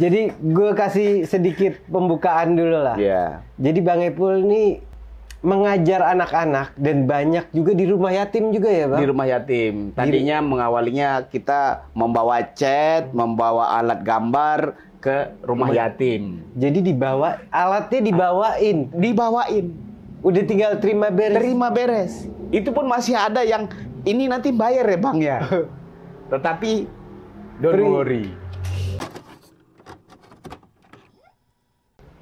Jadi gue kasih sedikit pembukaan dulu lah. Yeah. Jadi Bang Epul ini mengajar anak-anak dan banyak juga di rumah yatim juga ya, Bang? Di rumah yatim. Tadinya di... mengawalinya kita membawa cat, membawa alat gambar ke rumah, yatim. Jadi dibawa alatnya dibawain, dibawain. Udah tinggal terima beres. Terima beres. Itu pun masih ada yang ini nanti bayar ya, Bang ya. Tetapi don't worry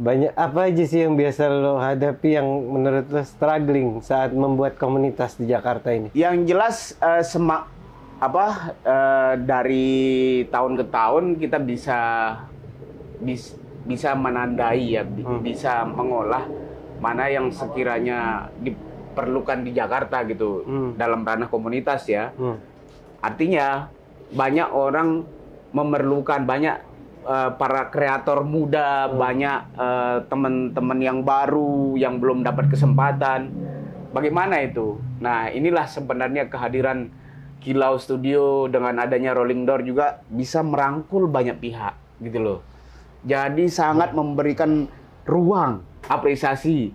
banyak apa aja sih yang biasa lo hadapi yang menurut lo struggling saat membuat komunitas di Jakarta ini? Yang jelas uh, eh, semak apa uh, dari tahun ke tahun kita bisa bis, bisa menandai ya hmm. bisa mengolah mana yang sekiranya diperlukan di Jakarta gitu hmm. dalam ranah komunitas ya. Hmm. Artinya banyak orang memerlukan banyak Eh, para kreator muda, hmm. banyak uh, eh, teman-teman yang baru yang belum dapat kesempatan. Bagaimana itu? Nah, inilah sebenarnya kehadiran Kilau Studio dengan adanya Rolling Door juga bisa merangkul banyak pihak gitu loh. Jadi sangat memberikan ruang apresiasi.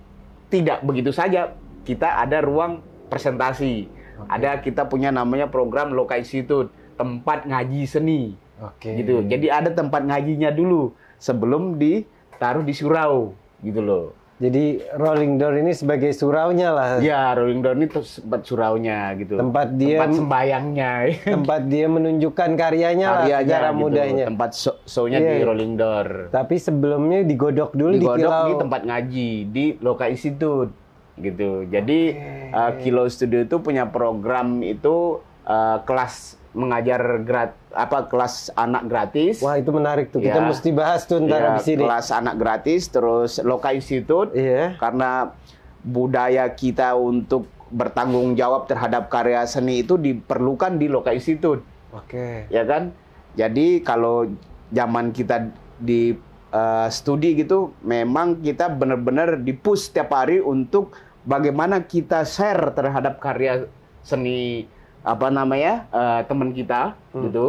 Tidak begitu saja kita ada ruang presentasi. Okay. Ada kita punya namanya program Loka Institute, tempat ngaji seni Oke. Okay. Gitu. Jadi ada tempat ngajinya dulu sebelum ditaruh di surau gitu loh. Jadi Rolling Door ini sebagai suraunya lah. Ya, Rolling Door ini tempat suraunya gitu. Tempat dia tempat sembayangnya. Tempat dia menunjukkan karyanya, karyanya lah cara gitu. mudanya. Tempat show-nya yeah. di iya. Rolling Door. Tapi sebelumnya digodok dulu digodok di Kilau. di tempat ngaji di Loka Institute gitu. Jadi okay. uh, eh, Kilo Studio itu punya program itu uh, kelas mengajar grat apa kelas anak gratis. Wah itu menarik tuh. Kita ya. mesti bahas tuh ntar ya, ini. Kelas anak gratis, terus loka institut. Iya. Karena budaya kita untuk bertanggung jawab terhadap karya seni itu diperlukan di loka institut. Oke. Ya kan. Jadi kalau zaman kita di uh, studi gitu, memang kita benar-benar push setiap hari untuk bagaimana kita share terhadap karya seni apa namanya uh, teman kita hmm. gitu.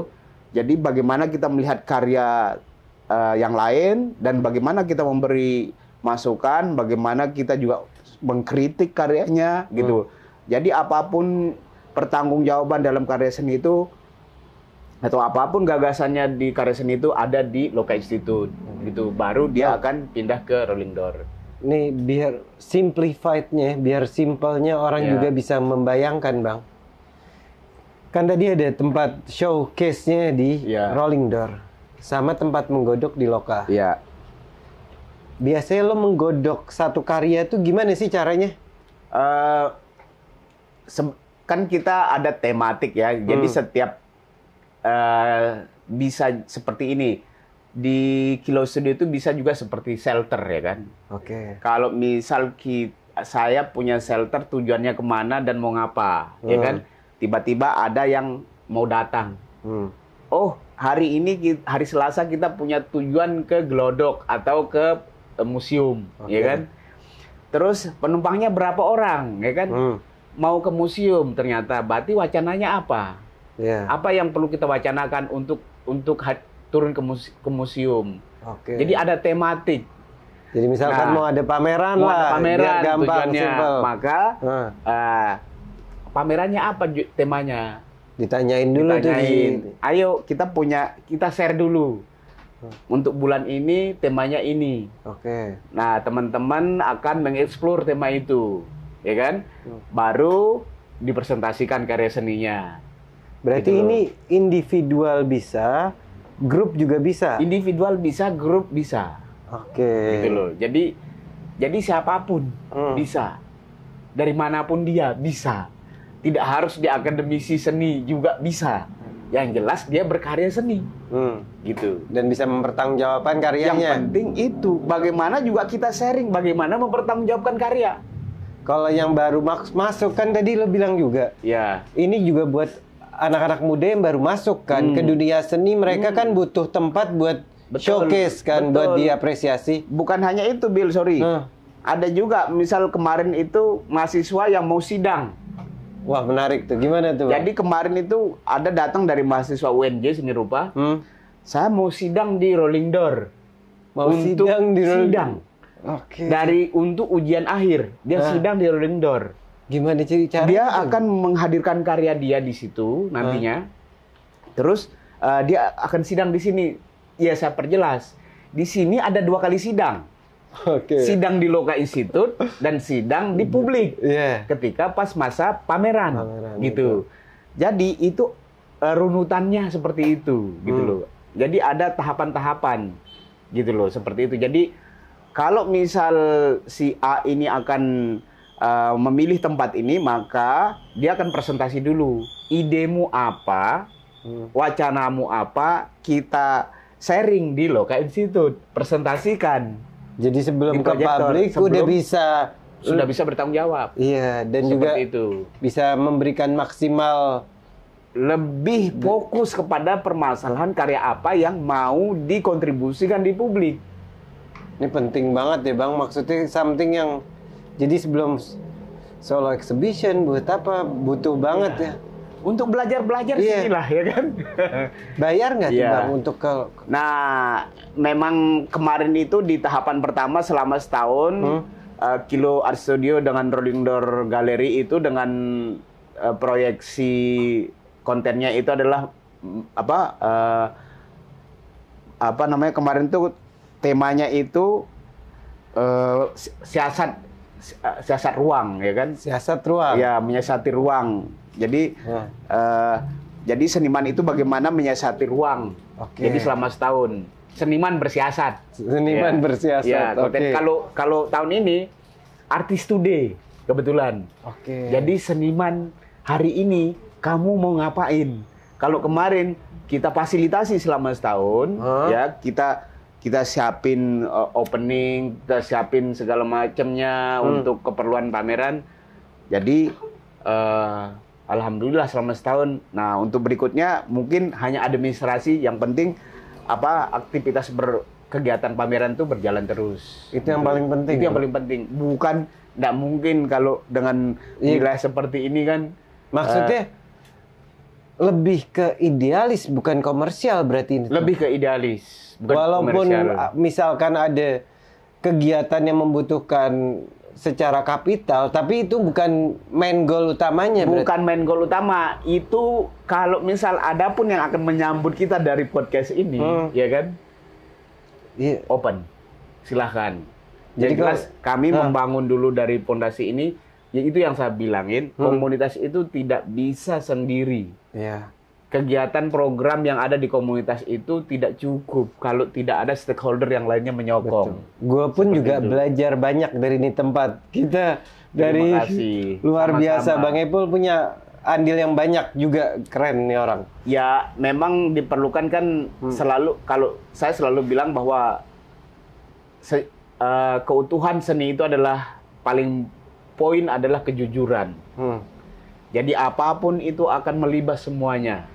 Jadi bagaimana kita melihat karya uh, yang lain dan bagaimana kita memberi masukan, bagaimana kita juga mengkritik karyanya gitu. Hmm. Jadi apapun pertanggungjawaban dalam karya seni itu atau apapun gagasannya di karya seni itu ada di Loka Institute gitu. Baru dia hmm. akan pindah ke Rolling Door nih biar simplified-nya, biar simpelnya orang yeah. juga bisa membayangkan bang Kan tadi ada tempat showcase-nya di ya. Rolling Door sama tempat menggodok di Loka. Iya. Biasanya lo menggodok satu karya tuh gimana sih caranya? Uh, kan kita ada tematik ya. Hmm. Jadi setiap uh, bisa seperti ini di Kilo Studio itu bisa juga seperti shelter ya kan. Oke. Okay. Kalau misal kita, saya punya shelter tujuannya kemana dan mau ngapa, ya hmm. ya kan? tiba-tiba ada yang mau datang. Hmm. Oh, hari ini hari Selasa kita punya tujuan ke Glodok atau ke eh, museum, okay. ya kan? Terus penumpangnya berapa orang, ya kan? Hmm. Mau ke museum ternyata. Berarti wacananya apa? Yeah. Apa yang perlu kita wacanakan untuk untuk turun ke, ke museum? Okay. Jadi ada tematik. Jadi misalkan nah, mau ada pameran mau lah, ada pameran, biar gampang, tujuannya. Simple. Maka nah. uh, pamerannya apa temanya? Ditanyain dulu Ditanyain. Tuh. Ayo kita punya kita share dulu. Oh. Untuk bulan ini temanya ini. Oke. Okay. Nah, teman-teman akan mengeksplor tema itu, ya kan? Oh. Baru dipresentasikan karya seninya. Berarti gitu. ini individual bisa, grup juga bisa. Individual bisa, grup bisa. Oke. Okay. Gitu loh. Jadi jadi siapapun hmm. bisa. Dari manapun dia bisa tidak harus di akademisi seni juga bisa yang jelas dia berkarya seni hmm. gitu dan bisa mempertanggungjawabkan karyanya yang penting itu bagaimana juga kita sharing bagaimana mempertanggungjawabkan karya kalau yang baru masuk kan tadi lo bilang juga ya ini juga buat anak-anak muda yang baru masuk kan hmm. ke dunia seni mereka hmm. kan butuh tempat buat betul, showcase kan betul. buat diapresiasi bukan hanya itu Bill sorry hmm. ada juga misal kemarin itu mahasiswa yang mau sidang Wah menarik tuh. Gimana tuh? Jadi kemarin itu ada datang dari mahasiswa UNJ seni rupa. Hmm? Saya mau sidang di Rolling Door. Mau untuk sidang di Rolling Door. Okay. Dari untuk ujian akhir dia nah. sidang di Rolling Door. Gimana ciri cara? Dia itu? akan menghadirkan karya dia di situ nantinya. Hmm? Terus uh, dia akan sidang di sini. Ya saya perjelas. Di sini ada dua kali sidang. Okay. Sidang di Loka institut dan sidang di publik. Yeah. Ketika pas masa pameran, pameran gitu. Itu. Jadi itu eh, runutannya seperti itu gitu hmm. loh. Jadi ada tahapan-tahapan gitu loh seperti itu. Jadi kalau misal si A ini akan uh, memilih tempat ini maka dia akan presentasi dulu idemu apa, hmm. wacanamu apa, kita sharing di Loka institut presentasikan jadi sebelum ke publik sebelum udah bisa sudah bisa bertanggung jawab. Iya, dan juga itu. bisa memberikan maksimal lebih fokus kepada permasalahan karya apa yang mau dikontribusikan di publik. Ini penting banget ya Bang, maksudnya something yang jadi sebelum solo exhibition buat apa butuh banget iya. ya. ya untuk belajar-belajar yeah. sinilah ya kan. Bayar nggak yeah. Iya. Bang untuk ke Nah, memang kemarin itu di tahapan pertama selama setahun hmm? uh, Kilo Art Studio dengan Rolling Door Gallery itu dengan uh, proyeksi kontennya itu adalah mm, apa uh, apa namanya kemarin tuh temanya itu uh, siasat siasat ruang ya kan siasat ruang ya menyiasati ruang jadi ya. uh, jadi seniman itu bagaimana menyiasati ruang okay. jadi selama setahun seniman bersiasat seniman ya. bersiasat ya, okay. kalau kalau tahun ini artis today kebetulan okay. jadi seniman hari ini kamu mau ngapain kalau kemarin kita fasilitasi selama setahun huh? ya kita kita siapin uh, opening, kita siapin segala macamnya hmm. untuk keperluan pameran. Jadi uh, alhamdulillah selama setahun. Nah, untuk berikutnya mungkin hanya administrasi yang penting apa aktivitas kegiatan pameran itu berjalan terus. Itu yang paling penting. Itu yang paling penting. Bukan tidak mungkin kalau dengan iya. nilai seperti ini kan. Maksudnya uh, lebih ke idealis bukan komersial berarti ini. Lebih ke idealis, bukan Walaupun komersial. misalkan ada kegiatan yang membutuhkan secara kapital, tapi itu bukan main goal utamanya. Bukan berarti. main goal utama, itu kalau misal ada pun yang akan menyambut kita dari podcast ini, hmm. ya kan? Yeah. Open, silahkan. Jadi, Jadi kelas kami nah. membangun dulu dari pondasi ini, ya itu yang saya bilangin, hmm. komunitas itu tidak bisa sendiri Ya Kegiatan program yang ada di komunitas itu tidak cukup kalau tidak ada stakeholder yang lainnya menyokong. Gue pun Seperti juga itu. belajar banyak dari ini tempat. Kita dari luar Sama-sama. biasa. Bang Epul punya andil yang banyak juga keren nih orang. Ya, memang diperlukan kan hmm. selalu kalau saya selalu bilang bahwa se, uh, keutuhan seni itu adalah paling poin adalah kejujuran. Hmm jadi apapun itu akan melibas semuanya.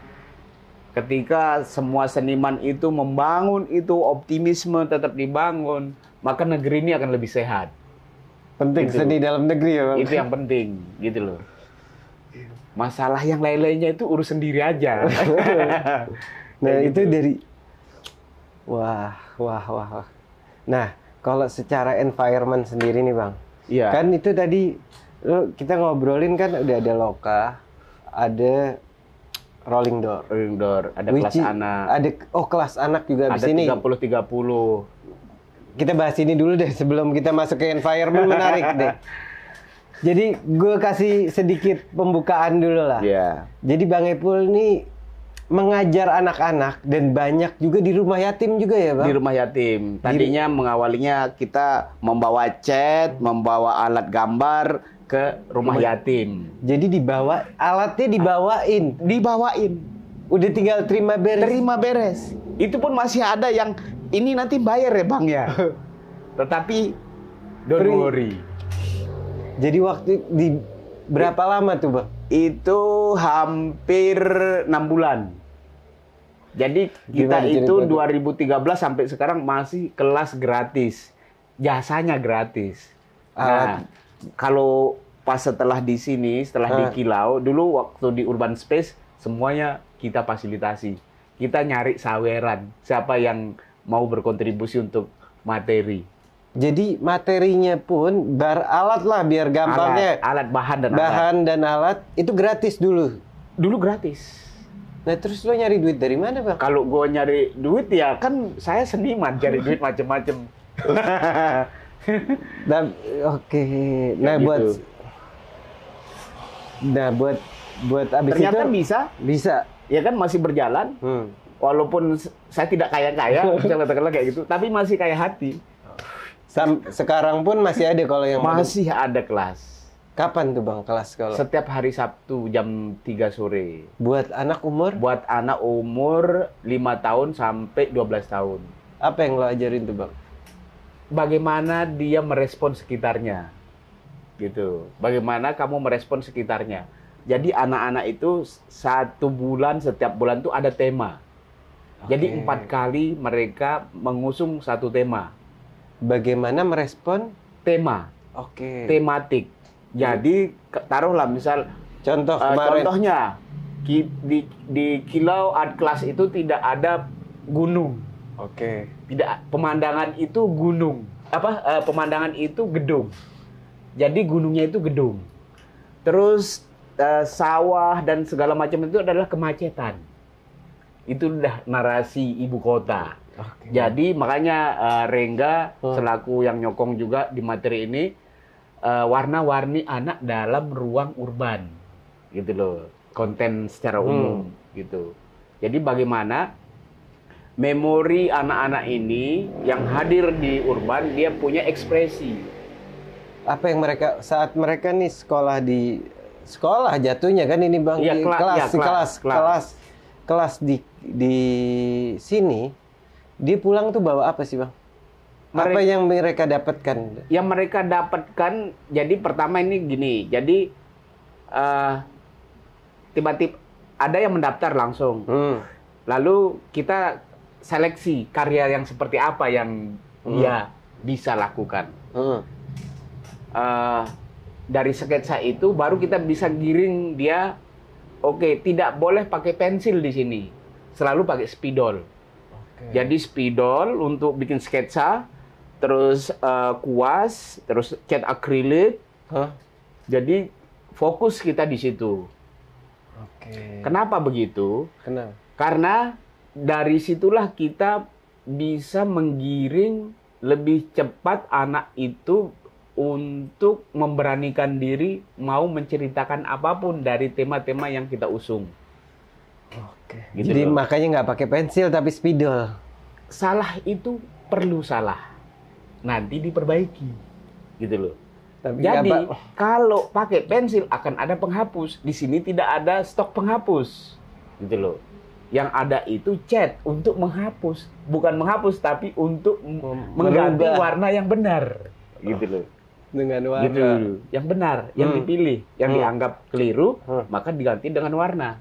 Ketika semua seniman itu membangun itu optimisme tetap dibangun, maka negeri ini akan lebih sehat. Penting gitu. seni dalam negeri ya. Itu yang penting gitu loh. Iya. Masalah yang lain-lainnya itu urus sendiri aja. nah, nah itu gitu. dari wah, wah, wah, Nah, kalau secara environment sendiri nih, Bang. Iya. Kan itu tadi lu kita ngobrolin kan udah ada loka, ada rolling door. Rolling door, ada Which kelas anak. Ada oh kelas anak juga di sini. Ada tiga puluh Kita bahas ini dulu deh sebelum kita masuk ke environment menarik deh. Jadi gue kasih sedikit pembukaan dulu lah. Iya. Yeah. Jadi Bang Epul ini mengajar anak-anak dan banyak juga di rumah yatim juga ya bang? Di rumah yatim. Tadinya di... mengawalinya kita membawa cat, membawa alat gambar, ke rumah yatim. Jadi dibawa alatnya dibawain, dibawain. Udah tinggal terima beres. Terima beres. Itu pun masih ada yang ini nanti bayar ya bang ya. Tetapi don't Free. worry. Jadi waktu di berapa It, lama tuh bang? Itu hampir enam bulan. Jadi kita Gimana itu 2013 sampai sekarang masih kelas gratis. Jasanya gratis. Nah, kalau pas setelah di sini, setelah di ah. Kilau, dulu waktu di Urban Space semuanya kita fasilitasi. Kita nyari saweran, siapa yang mau berkontribusi untuk materi. Jadi materinya pun bar alat lah biar gampangnya. Alat, alat bahan dan bahan alat. dan alat itu gratis dulu. Dulu gratis. Nah terus lo nyari duit dari mana bang? Kalau gue nyari duit ya kan saya seniman cari duit macem-macem. Dan oke. Okay. Nah, gitu. buat Nah, buat buat abis Ternyata itu bisa. Bisa. Ya kan masih berjalan. Hmm. Walaupun saya tidak kaya-kaya, misalnya katakanlah kayak gitu, tapi masih kaya hati. Sam sekarang pun masih ada kalau yang masih mau... ada kelas. Kapan tuh Bang kelas kalau? Setiap hari Sabtu jam 3 sore. Buat anak umur? Buat anak umur 5 tahun sampai 12 tahun. Apa yang lo ajarin tuh Bang? bagaimana dia merespon sekitarnya gitu bagaimana kamu merespon sekitarnya jadi anak-anak itu satu bulan setiap bulan tuh ada tema okay. jadi empat kali mereka mengusung satu tema bagaimana merespon tema oke okay. tematik jadi taruhlah misal contoh uh, contohnya di di Kilau Art Class itu tidak ada gunung Oke. Tidak pemandangan itu gunung. Apa uh, pemandangan itu gedung. Jadi gunungnya itu gedung. Terus uh, sawah dan segala macam itu adalah kemacetan. Itu udah narasi ibu kota. Okay. Jadi makanya uh, Rengga hmm. selaku yang nyokong juga di materi ini uh, warna-warni anak dalam ruang urban. Gitu loh. Konten secara hmm. umum hmm. gitu. Jadi bagaimana memori anak-anak ini yang hadir di urban dia punya ekspresi apa yang mereka saat mereka nih sekolah di sekolah jatuhnya kan ini bang ya, di kelas, ya, kelas, kelas kelas kelas kelas di di sini dia pulang tuh bawa apa sih bang mereka, apa yang mereka dapatkan yang mereka dapatkan jadi pertama ini gini jadi tiba eh, tiba-tiba ada yang mendaftar langsung hmm. lalu kita seleksi karya yang seperti apa yang hmm. dia bisa lakukan. Hmm. Uh, dari sketsa itu baru kita bisa giring dia. Oke, okay, tidak boleh pakai pensil di sini. Selalu pakai spidol. Jadi spidol untuk bikin sketsa, terus uh, kuas, terus cat akrilik. Huh? Jadi fokus kita di situ. Okay. Kenapa begitu? Kenapa? Karena dari situlah kita bisa menggiring lebih cepat anak itu untuk memberanikan diri mau menceritakan apapun dari tema-tema yang kita usung. Oke. Gitu Jadi loh. makanya nggak pakai pensil tapi spidol. Salah itu perlu salah. Nanti diperbaiki. Gitu loh. Tapi Jadi apa? kalau pakai pensil akan ada penghapus. Di sini tidak ada stok penghapus. Gitu loh yang ada itu cat untuk menghapus, bukan menghapus tapi untuk mengganti warna yang benar. Gitu loh. Dengan warna gitu. yang benar, yang hmm. dipilih, yang hmm. dianggap keliru, hmm. maka diganti dengan warna.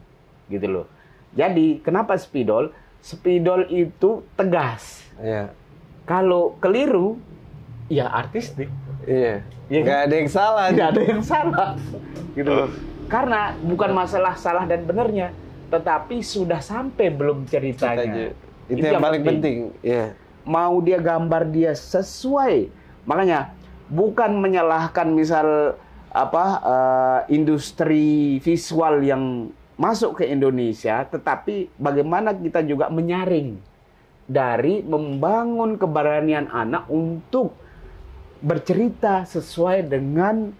Gitu loh. Jadi, kenapa spidol? Spidol itu tegas. ya. Kalau keliru, ya artistik. Iya. Ya, kan? Gak ada yang salah. Gak ada yang salah. gitu loh. Karena bukan masalah salah dan benarnya, tetapi sudah sampai belum ceritanya. Ceritanya. Itu, itu yang, paling penting. penting. Yeah. Mau dia gambar dia sesuai. Makanya bukan menyalahkan misal apa uh, industri visual yang masuk ke Indonesia, tetapi bagaimana kita juga menyaring dari membangun keberanian anak untuk bercerita sesuai dengan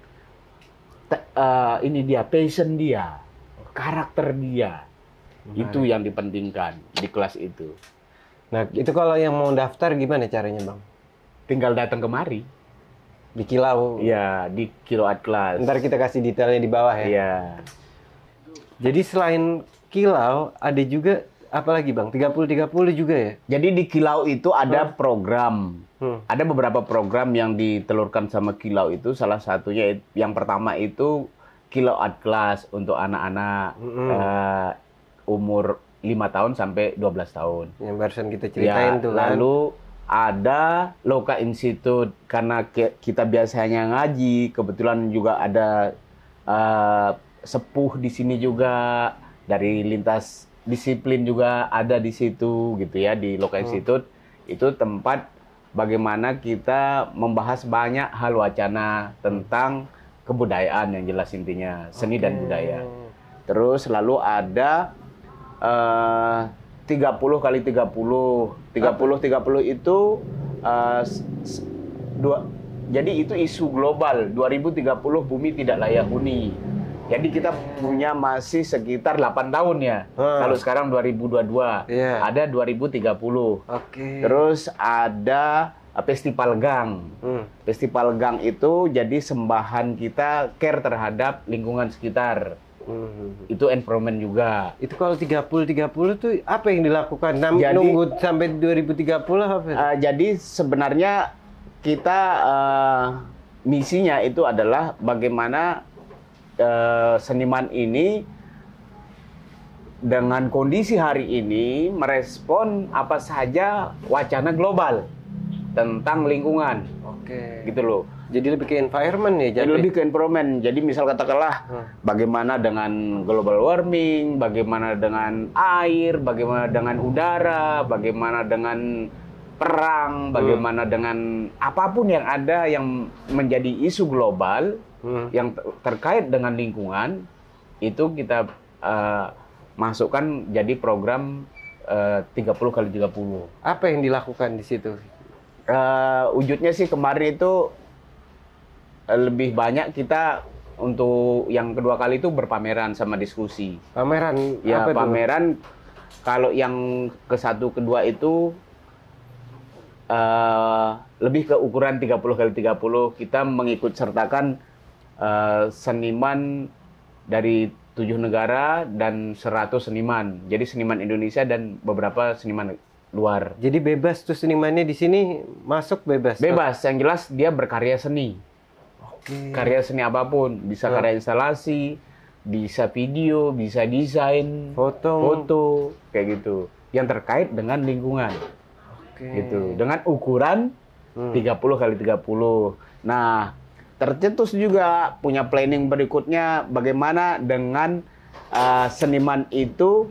uh, ini dia passion dia, karakter dia Menarik. Itu yang dipentingkan di kelas itu. Nah, itu kalau yang mau daftar gimana caranya, Bang? Tinggal datang kemari. Di kilau. Iya, di kiloat kelas. Ntar kita kasih detailnya di bawah ya. Iya. Jadi selain kilau, ada juga apa lagi Bang? 30-30 juga ya? Jadi di kilau itu ada hmm. program. Hmm. Ada beberapa program yang ditelurkan sama kilau itu. Salah satunya yang pertama itu Kiloat kelas untuk anak-anak. Hmm. Eh, umur 5 tahun sampai 12 tahun. Yang barusan kita ceritain ya, tuh kan. Lalu ada Loka Institute karena kita biasanya ngaji, kebetulan juga ada uh, sepuh di sini juga dari lintas disiplin juga ada di situ gitu ya di Loka hmm. Institute. Itu tempat bagaimana kita membahas banyak hal wacana tentang kebudayaan yang jelas intinya, seni okay. dan budaya. Terus lalu ada Eh, tiga 30 kali 30. 30 Apa? 30 itu uh, dua jadi itu isu global 2030 bumi tidak layak huni. Jadi kita punya masih sekitar 8 tahun ya. Hmm. Kalau sekarang 2022, yeah. Iya. ada 2030. Oke. Okay. Terus ada eh, festival gang. Hmm. Festival gang itu jadi sembahan kita care terhadap lingkungan sekitar. Hmm. Itu environment juga. Itu kalau 30 30 tuh apa yang dilakukan? Nam jadi, nunggu sampai 2030 apa? Uh, jadi sebenarnya kita uh, misinya itu adalah bagaimana uh, seniman ini dengan kondisi hari ini merespon apa saja wacana global tentang lingkungan. Oke. Okay. Gitu loh. Jadi lebih ke environment ya. Jadi, lebih ya? ke environment. Jadi misal katakanlah hmm. bagaimana dengan global warming, bagaimana dengan air, bagaimana dengan udara, bagaimana dengan perang, hmm. bagaimana dengan apapun yang ada yang menjadi isu global hmm. yang terkait dengan lingkungan itu kita uh, masukkan jadi program eh, tiga puluh kali tiga puluh. Apa yang dilakukan di situ? Uh, wujudnya sih kemarin itu lebih banyak kita untuk yang kedua kali itu berpameran sama diskusi. Pameran? Ya apa pameran. Itu? Kalau yang ke satu kedua itu uh, lebih ke ukuran 30 kali 30 kita mengikut sertakan uh, seniman dari tujuh negara dan seratus seniman. Jadi seniman Indonesia dan beberapa seniman luar. Jadi bebas tuh senimannya di sini masuk bebas. Bebas, yang jelas dia berkarya seni okay. karya seni apapun bisa ah. karya instalasi bisa video bisa desain foto foto kayak gitu yang terkait dengan lingkungan okay. gitu dengan ukuran hmm. tiga puluh kali tiga puluh. nah tercetus juga punya planning berikutnya bagaimana dengan uh, seniman itu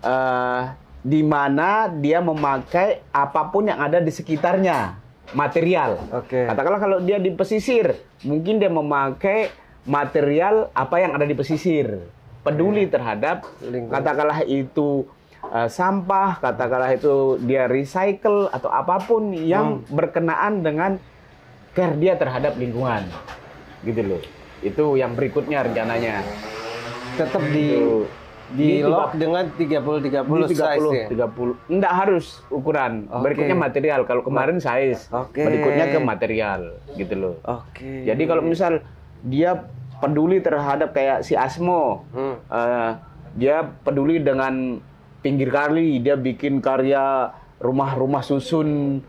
uh, di mana dia memakai apapun yang ada di sekitarnya material. Oke. Okay. Katakanlah kalau dia di pesisir, mungkin dia memakai material apa yang ada di pesisir. Peduli okay. terhadap Lingkungan. katakanlah itu uh, sampah, katakanlah itu dia recycle atau apapun yang hmm. berkenaan dengan care dia terhadap lingkungan. Gitu loh. Itu yang berikutnya rencananya. Tetap di gitu di, dengan lock dengan 30 30 tiga puluh tiga puluh tidak enggak harus ukuran okay. berikutnya material kalau kemarin size okay. berikutnya ke material gitu loh oke okay. jadi kalau misal dia peduli terhadap kayak si Asmo hmm. uh, dia peduli dengan pinggir kali dia bikin karya rumah-rumah susun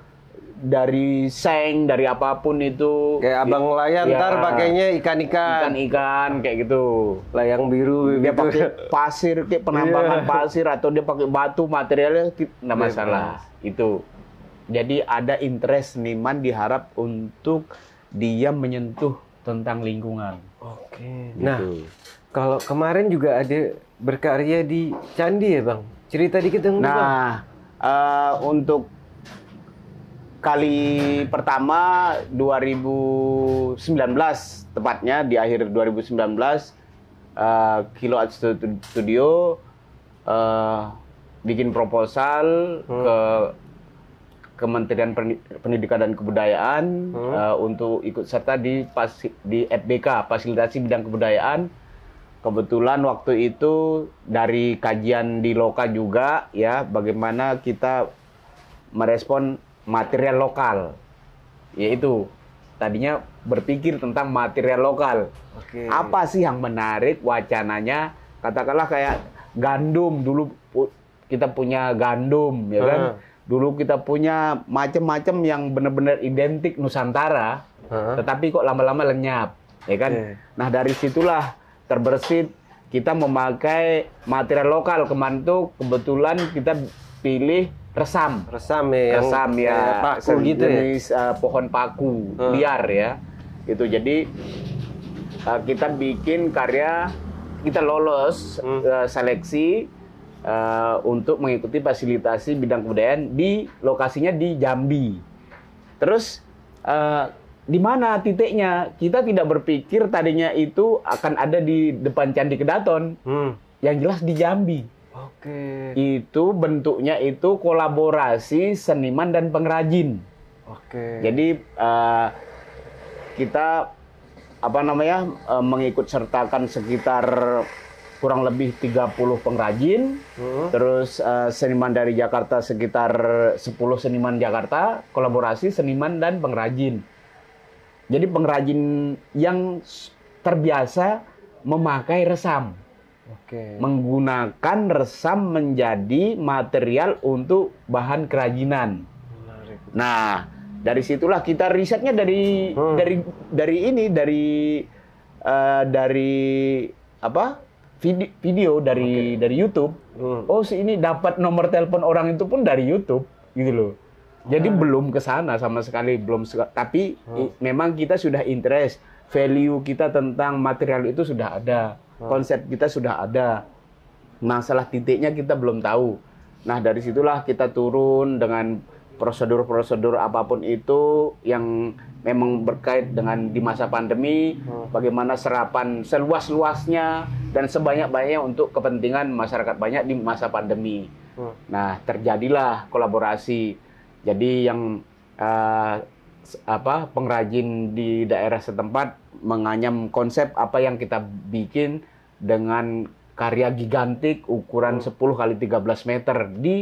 dari seng dari apapun itu kayak abang gitu. Iya. layan ya, iya. ntar pakainya ikan ikan ikan ikan kayak gitu layang biru dia gitu. pakai pasir kayak penambangan yeah. pasir atau dia pakai batu materialnya nggak iya, masalah yeah, itu jadi ada interest seniman diharap untuk dia menyentuh tentang lingkungan oke okay. gitu. nah kalau kemarin juga ada berkarya di candi ya bang cerita dikit dong nah bang. Uh, eh, untuk kali pertama 2019 tepatnya di akhir 2019 uh, eh, Art Studio uh, bikin proposal hmm. ke Kementerian Pendidikan dan Kebudayaan hmm. uh, untuk ikut serta di pas, di FBK fasilitasi bidang kebudayaan. Kebetulan waktu itu dari kajian di Loka juga ya bagaimana kita merespon material lokal. Yaitu tadinya berpikir tentang material lokal. Oke. Apa sih yang menarik wacananya? Katakanlah kayak gandum dulu kita punya gandum ya kan. Dulu kita punya macam-macam yang benar-benar identik Nusantara, uh. tetapi kok lama-lama lenyap, ya kan? Nah, dari situlah terbersit kita memakai material lokal kemantuk kebetulan kita pilih resam resam ya resam ya paku gitu ya? jenis, ya. Uh, pohon paku hmm. liar ya itu jadi uh, kita bikin karya kita lolos hmm. uh, seleksi uh, untuk mengikuti fasilitasi bidang kebudayaan di lokasinya di Jambi terus uh, di mana titiknya kita tidak berpikir tadinya itu akan ada di depan candi Kedaton hmm. yang jelas di Jambi Oke. Itu bentuknya itu kolaborasi seniman dan pengrajin. Oke. Jadi uh, kita apa namanya uh, mengikut sertakan sekitar kurang lebih 30 pengrajin, hmm. terus uh, seniman dari Jakarta sekitar 10 seniman Jakarta, kolaborasi seniman dan pengrajin. Jadi pengrajin yang terbiasa memakai resam. Okay. Menggunakan resam menjadi material untuk bahan kerajinan. Nah, dari situlah kita risetnya dari hmm. dari dari ini dari uh, dari apa? video, video dari okay. dari YouTube. Hmm. Oh, si ini dapat nomor telepon orang itu pun dari YouTube gitu loh. Jadi hmm. belum ke sana sama sekali belum tapi hmm. memang kita sudah interest value kita tentang material itu sudah ada Hmm. konsep kita sudah ada. Masalah titiknya kita belum tahu. Nah, dari situlah kita turun dengan prosedur-prosedur apapun itu yang memang berkait dengan di masa pandemi, hmm. bagaimana serapan seluas-luasnya dan sebanyak-banyaknya untuk kepentingan masyarakat banyak di masa pandemi. Hmm. Nah, terjadilah kolaborasi. Jadi yang uh, apa pengrajin di daerah setempat menganyam konsep apa yang kita bikin dengan karya gigantik ukuran hmm. 10 kali 13 meter di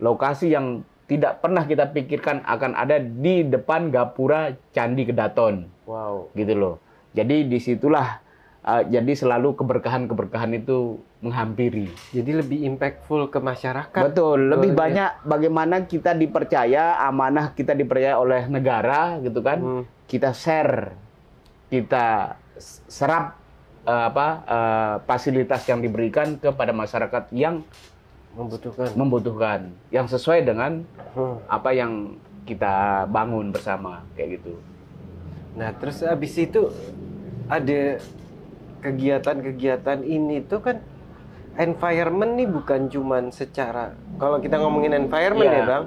lokasi yang tidak pernah kita pikirkan akan ada di depan gapura Candi Kedaton. Wow. Gitu loh. Jadi disitulah uh, jadi selalu keberkahan-keberkahan itu menghampiri. Jadi lebih impactful ke masyarakat. Betul, lebih banyak bagaimana kita dipercaya, amanah kita dipercaya oleh negara gitu kan. Hmm. Kita share kita serap uh, apa uh, fasilitas yang diberikan kepada masyarakat yang membutuhkan membutuhkan yang sesuai dengan hmm. apa yang kita bangun bersama kayak gitu. Nah, terus habis itu ada kegiatan-kegiatan ini tuh kan environment nih bukan cuman secara kalau kita ngomongin environment yeah. ya, iya. Bang.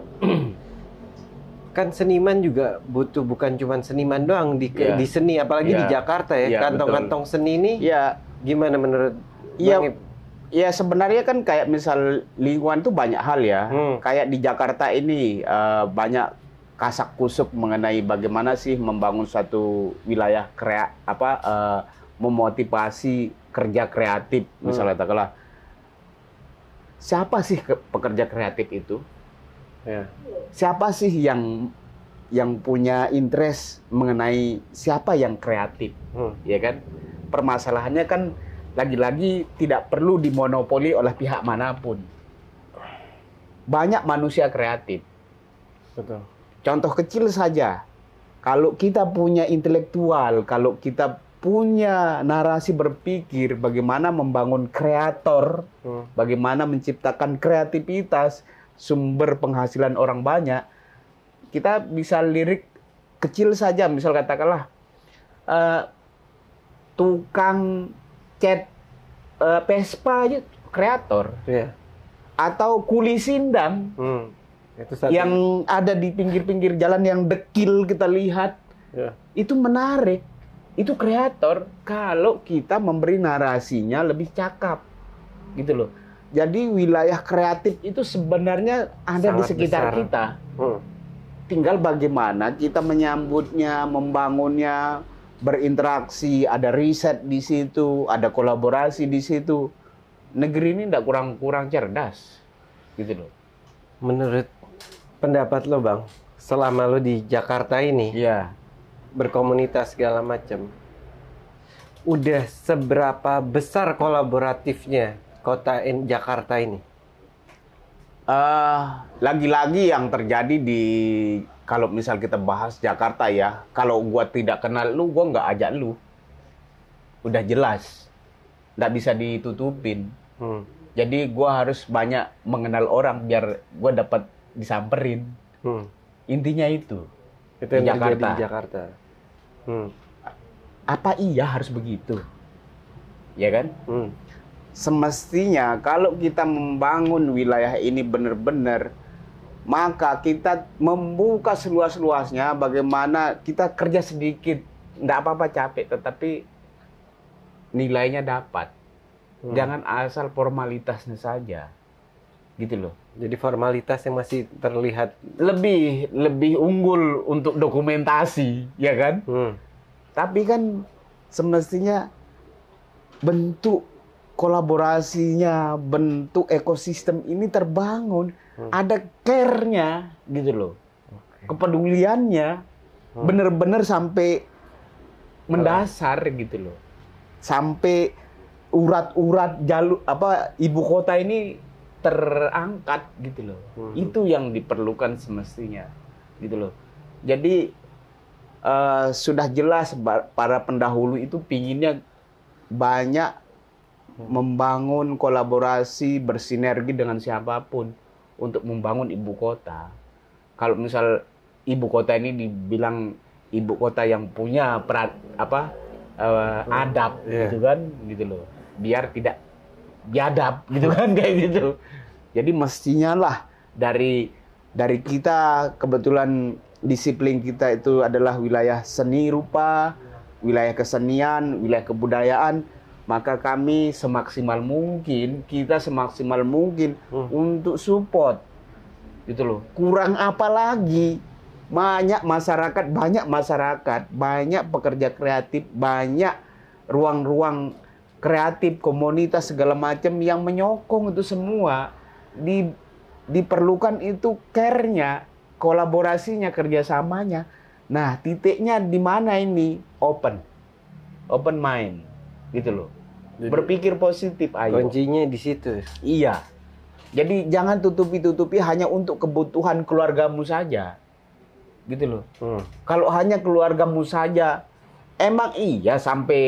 kan seniman juga butuh bukan cuma seniman doang di yeah. di seni apalagi yeah. di iya. Jakarta ya iya, kantong-kantong yeah, seni ini yeah. gimana menurut yeah. Bang Ya sebenarnya kan kayak misal lingkungan tuh banyak hal ya. Hmm. Kayak di Jakarta ini uh, banyak kasak kusuk mengenai bagaimana sih membangun satu wilayah krea apa uh, memotivasi kerja kreatif misalnya hmm. katakanlah siapa sih pekerja kreatif itu? Yeah. Siapa sih yang yang punya interest mengenai siapa yang kreatif, hmm. ya kan? Permasalahannya kan lagi-lagi tidak perlu dimonopoli oleh pihak manapun. Banyak manusia kreatif. Betul. Contoh kecil saja, kalau kita punya intelektual, kalau kita punya narasi berpikir bagaimana membangun kreator, hmm. bagaimana menciptakan kreativitas, sumber penghasilan orang banyak, kita bisa lirik kecil saja, misal katakanlah uh, tukang cat uh, Vespa aja kreator, yeah. atau kuli sindang hmm. itu satu. yang ada di pinggir-pinggir jalan yang dekil kita lihat, yeah. itu menarik, itu kreator kalau kita memberi narasinya lebih cakap, gitu loh jadi wilayah kreatif itu sebenarnya ada Sangat di sekitar besar. kita. Hmm. Tinggal bagaimana kita menyambutnya, membangunnya, berinteraksi, ada riset di situ, ada kolaborasi di situ. Negeri ini tidak kurang-kurang cerdas, gitu loh. Menurut pendapat lo bang, selama lo di Jakarta ini, ya. berkomunitas segala macam, udah seberapa besar kolaboratifnya kota in Jakarta ini? lagi eh, lagi-lagi yang terjadi di kalau misal kita bahas Jakarta ya, kalau gua tidak kenal lu, gua nggak ajak lu. Udah jelas, nggak bisa ditutupin. Hmm. Jadi gua harus banyak mengenal orang biar gua dapat disamperin. Hmm. Intinya itu. Itu yang di Jakarta. Di Jakarta. Hmm. Apa iya harus begitu? Ya kan? Hmm Semestinya kalau kita membangun wilayah ini benar-benar maka kita membuka seluas-luasnya bagaimana kita kerja sedikit tidak apa-apa capek tetapi nilainya dapat hmm. jangan asal formalitasnya saja gitu loh jadi formalitas yang masih terlihat lebih lebih unggul untuk dokumentasi ya kan hmm. tapi kan semestinya bentuk kolaborasinya bentuk ekosistem ini terbangun hmm. ada care-nya gitu loh okay. kepeduliannya hmm. bener-bener hmm. sampai mendasar oh. gitu loh sampai urat-urat jalur apa ibu kota ini terangkat gitu loh hmm. itu yang diperlukan semestinya gitu loh jadi uh, sudah jelas para pendahulu itu pinginnya banyak Hmm. membangun kolaborasi bersinergi dengan siapapun untuk membangun ibu kota. Kalau misal ibu kota ini dibilang ibu kota yang punya peran apa uh, adab yeah. gitu kan gitu loh. Biar tidak biadab gitu kan kayak gitu. Jadi mestinya lah dari dari kita kebetulan disiplin kita itu adalah wilayah seni rupa, wilayah kesenian, wilayah kebudayaan maka kami semaksimal mungkin kita semaksimal mungkin hmm. untuk support gitu loh kurang apa lagi banyak masyarakat banyak masyarakat banyak pekerja kreatif banyak ruang-ruang kreatif komunitas segala macam yang menyokong itu semua di diperlukan itu care-nya kolaborasinya kerjasamanya nah titiknya di mana ini open open mind gitu loh jadi, berpikir positif ayo. Kuncinya di situ. Iya. Jadi jangan tutupi-tutupi hanya untuk kebutuhan keluargamu saja. Gitu loh. Hmm. Kalau hanya keluargamu saja, emang iya sampai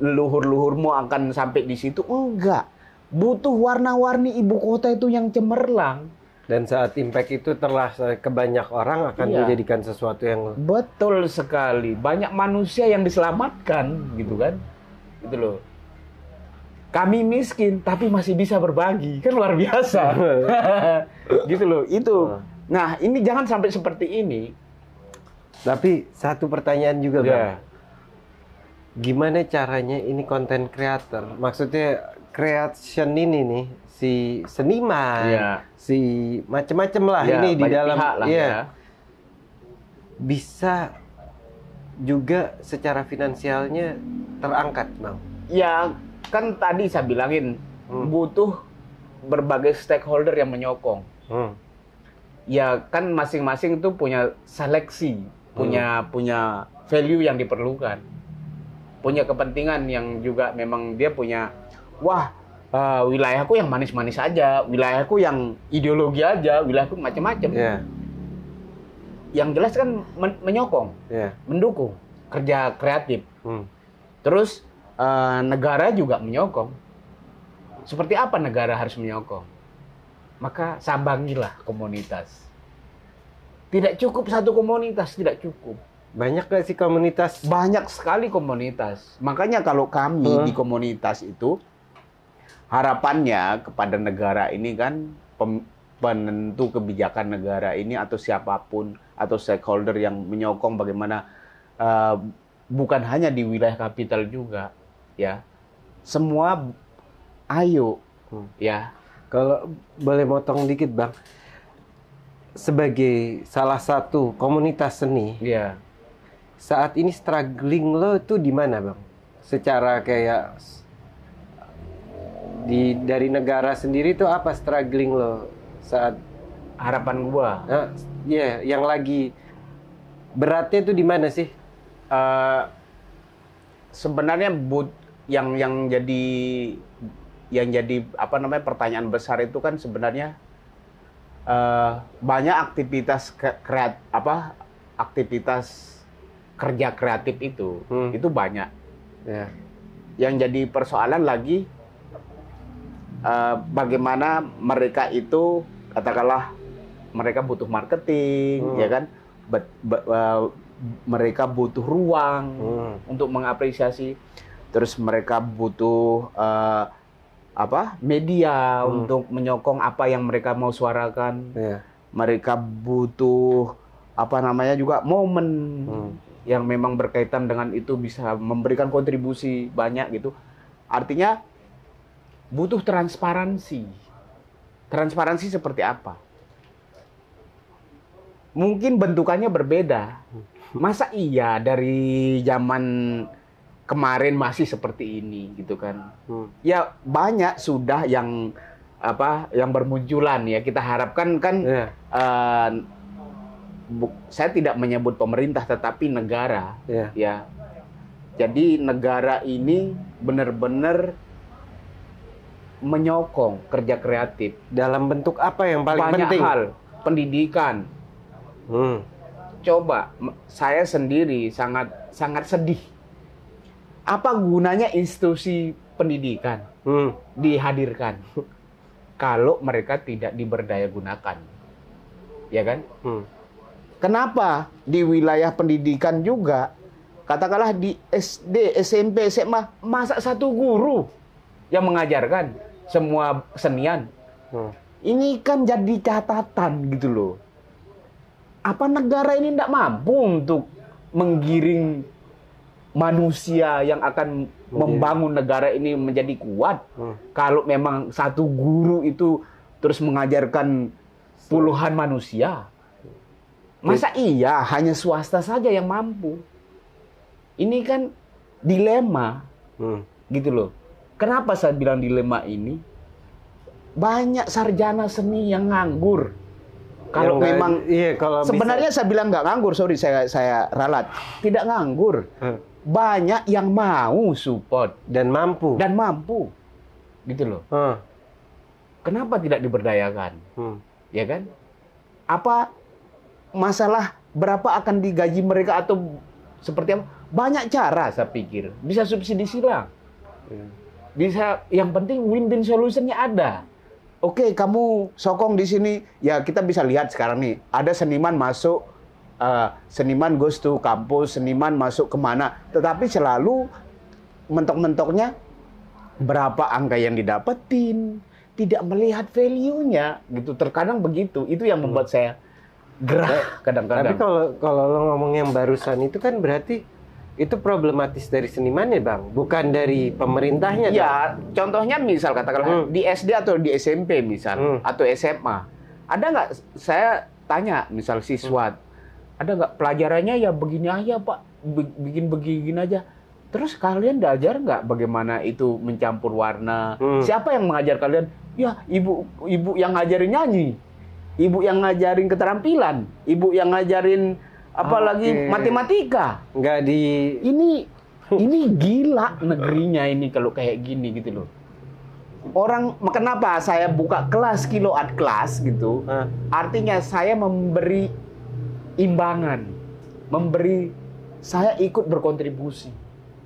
leluhur-leluhurmu akan sampai di situ? Enggak. Butuh warna-warni ibu kota itu yang cemerlang. Dan saat impact itu telah ke banyak orang akan iya. dijadikan sesuatu yang betul sekali. Banyak manusia yang diselamatkan gitu kan. Gitu loh kami miskin tapi masih bisa berbagi kan luar biasa gitu loh itu oh. nah ini jangan sampai seperti ini tapi satu pertanyaan juga bang iya. gimana caranya ini konten kreator? maksudnya creation ini nih si seniman yeah. si macem-macem lah yeah, ini di dalam lah ya, ya bisa juga secara finansialnya terangkat bang ya kan tadi saya bilangin hmm. butuh berbagai stakeholder yang menyokong. Hmm. Ya kan masing-masing itu punya seleksi, punya hmm. punya value yang diperlukan, punya kepentingan yang juga memang dia punya. Wah uh, eh, wilayahku yang manis-manis aja, wilayahku yang ideologi aja, wilayahku macam-macam. Yeah. Yang jelas kan men menyokong, yeah. mendukung kerja kreatif. Hmm. Terus Eh, negara juga menyokong. Seperti apa negara harus menyokong? Maka sambangilah komunitas. Tidak cukup satu komunitas, tidak cukup. Banyak gak sih komunitas? Banyak sekali komunitas. Makanya kalau kami hmm. di komunitas itu harapannya kepada negara ini kan pem, penentu kebijakan negara ini atau siapapun atau stakeholder yang menyokong bagaimana uh, bukan hanya di wilayah kapital juga ya semua ayo hmm. ya kalau boleh motong dikit bang sebagai salah satu komunitas seni ya saat ini struggling lo tuh di mana bang secara kayak di dari negara sendiri tuh apa struggling lo saat harapan gua ya yeah, yang lagi beratnya tuh di mana sih uh, sebenarnya but yang yang jadi yang jadi apa namanya pertanyaan besar itu kan sebenarnya uh, banyak aktivitas kreat apa aktivitas kerja kreatif itu hmm. itu banyak yeah. yang jadi persoalan lagi uh, bagaimana mereka itu katakanlah mereka butuh marketing hmm. ya kan Be, be, uh, mereka butuh ruang hmm. untuk mengapresiasi terus mereka butuh uh, apa media hmm. untuk menyokong apa yang mereka mau suarakan yeah. mereka butuh apa namanya juga momen hmm. yang memang berkaitan dengan itu bisa memberikan kontribusi banyak gitu artinya butuh transparansi transparansi seperti apa mungkin bentukannya berbeda hmm. masa iya dari zaman kemarin masih seperti ini gitu kan. Hmm. Ya banyak sudah yang apa yang bermunculan ya kita harapkan kan yeah. Iya. uh, saya tidak menyebut pemerintah tetapi negara yeah. ya jadi negara ini benar-benar menyokong kerja kreatif dalam bentuk apa yang paling Banyak penting hal pendidikan hmm. coba saya sendiri sangat sangat sedih apa gunanya institusi pendidikan hmm. dihadirkan kalau mereka tidak diberdaya gunakan ya kan hmm. kenapa di wilayah pendidikan juga katakanlah di SD SMP SMA masa satu guru yang mengajarkan semua kesenian hmm. ini kan jadi catatan gitu loh apa negara ini tidak mampu untuk menggiring manusia yang akan iya. membangun negara ini menjadi kuat hmm. kalau memang satu guru itu terus mengajarkan puluhan manusia masa iya. iya hanya swasta saja yang mampu ini kan dilema hmm. gitu loh kenapa saya bilang dilema ini banyak sarjana seni yang nganggur kalau memang iya, kalau sebenarnya bisa. saya bilang nggak nganggur sorry saya saya ralat tidak nganggur hmm banyak yang mau support dan mampu dan mampu gitu loh hmm. kenapa tidak diberdayakan hmm. ya kan apa masalah berapa akan digaji mereka atau seperti apa banyak cara saya pikir bisa subsidi silang ya. bisa yang penting win-win solutionnya ada oke kamu sokong di sini ya kita bisa lihat sekarang nih ada seniman masuk uh, seniman goes to kampus, seniman masuk kemana, tetapi selalu mentok-mentoknya berapa angka yang didapetin, tidak melihat value-nya gitu. Terkadang begitu, itu yang membuat hmm. saya gerah eh, kadang-kadang. Tapi kalau kalau lo ngomong yang barusan itu kan berarti itu problematis dari senimannya bang, bukan dari pemerintahnya. Ya, dong. contohnya misal katakanlah hmm. di SD atau di SMP misal hmm. atau SMA, ada nggak saya tanya misal siswa hmm ada nggak pelajarannya ya begini aja pak bikin begini aja terus kalian diajar nggak bagaimana itu mencampur warna hmm. siapa yang mengajar kalian ya ibu ibu yang ngajarin nyanyi ibu yang ngajarin keterampilan ibu yang ngajarin apalagi ah, okay. matematika nggak di ini ini gila negerinya ini kalau kayak gini gitu loh orang kenapa saya buka kelas kilo art kelas gitu ah. artinya saya memberi imbangan, memberi saya ikut berkontribusi.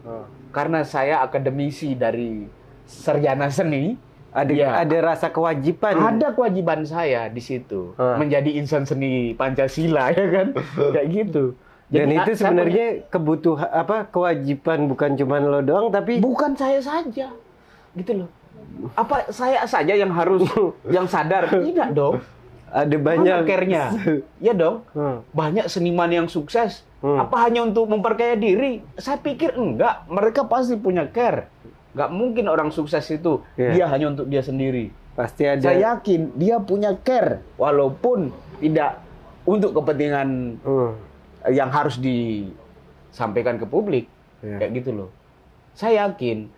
Oh. Karena saya akademisi dari sarjana seni, ada ya, ada rasa kewajiban. Ada kewajiban saya di situ oh. menjadi insan seni Pancasila ya kan. Kayak gitu. Dan Jadi, itu sebenarnya punya, kebutuhan apa kewajiban bukan cuma lo doang tapi bukan saya saja. Gitu loh. Apa saya saja yang harus yang sadar? Tidak dong. Ada banyak. akhirnya care ya iya dong. Hmm. Banyak seniman yang sukses. Hmm. Apa hanya untuk memperkaya diri? Saya pikir enggak. Mereka pasti punya care. Enggak mungkin orang sukses itu yeah. dia hanya untuk dia sendiri. Pasti ada. Saya yakin dia punya care walaupun tidak untuk kepentingan hmm. yang harus disampaikan ke publik. Yeah. Kayak gitu loh. Saya yakin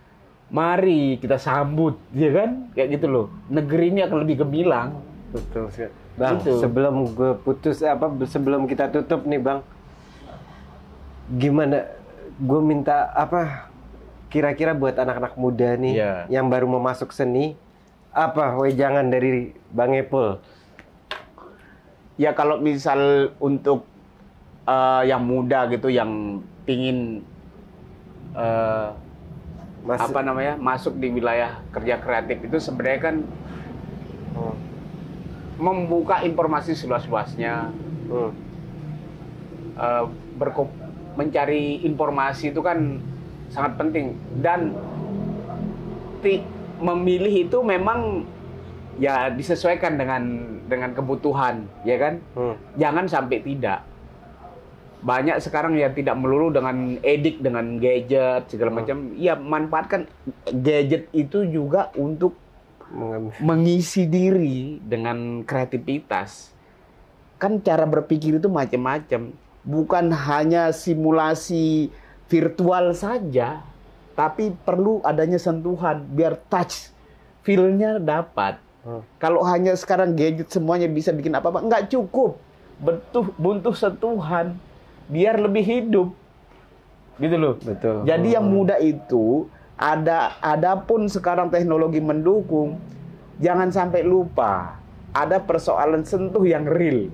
mari kita sambut, ya kan? Kayak gitu loh. Negeri ini akan lebih gemilang Betul sih. Bang, Betul. sebelum gue putus eh, apa sebelum kita tutup nih, Bang. Gimana gue minta apa kira-kira buat anak-anak muda nih yeah. yang baru mau masuk seni apa wejangan dari Bang Epul? Ya kalau misal untuk uh, yang muda gitu yang pingin uh, Mas... apa namanya masuk di wilayah kerja kreatif itu sebenarnya kan oh membuka informasi seluas-luasnya hmm. uh, mencari informasi itu kan sangat penting dan memilih itu memang ya disesuaikan dengan dengan kebutuhan ya kan hmm. jangan sampai tidak banyak sekarang yang tidak melulu dengan edik dengan gadget segala hmm. macam ya manfaatkan gadget itu juga untuk mengisi diri dengan kreativitas. Kan cara berpikir itu macam-macam, bukan hanya simulasi virtual saja, tapi perlu adanya sentuhan biar touch feel dapat. Hmm. Kalau hanya sekarang gadget semuanya bisa bikin apa-apa, nggak cukup. bentuk buntuh sentuhan biar lebih hidup. Gitu loh. Betul. Jadi hmm. yang muda itu ada adapun sekarang teknologi mendukung, jangan sampai lupa ada persoalan sentuh yang real.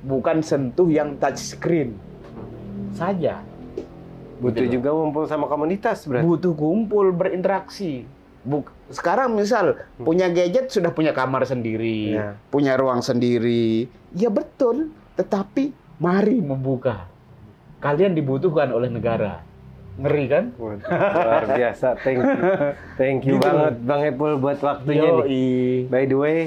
Bukan sentuh yang touch screen saja. Butuh Betul. Gitu. juga kumpul sama komunitas berarti. Butuh kumpul berinteraksi. Buk sekarang misal hmm. punya gadget sudah punya kamar sendiri, ya. punya ruang sendiri. Ya betul, tetapi mari membuka. Kalian dibutuhkan oleh negara. Ngeri kan? Luar biasa. Thank you. Thank you gitu. banget Bang Epul buat waktunya Yo, nih. By the way,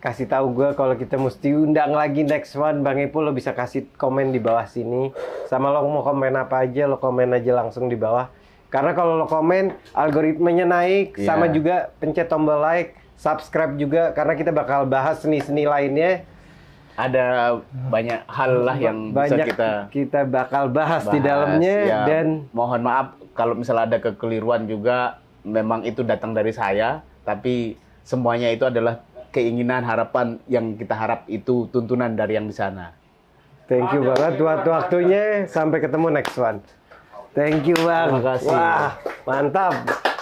kasih tahu gue kalau kita mesti undang lagi next one Bang Epul lo bisa kasih komen di bawah sini. Sama lo mau komen apa aja, lo komen aja langsung di bawah. Karena kalau lo komen, algoritmenya naik, yeah. sama juga pencet tombol like, subscribe juga karena kita bakal bahas seni-seni lainnya ada hmm. banyak hal lah yang banyak bisa kita kita bakal bahas, bahas di dalamnya ya. dan mohon maaf kalau misalnya ada kekeliruan juga memang itu datang dari saya tapi semuanya itu adalah keinginan harapan yang kita harap itu tuntunan dari yang di sana. Thank you banget buat waktunya sampai ketemu next one. Thank you bang. Terima kasih. Wah, mantap.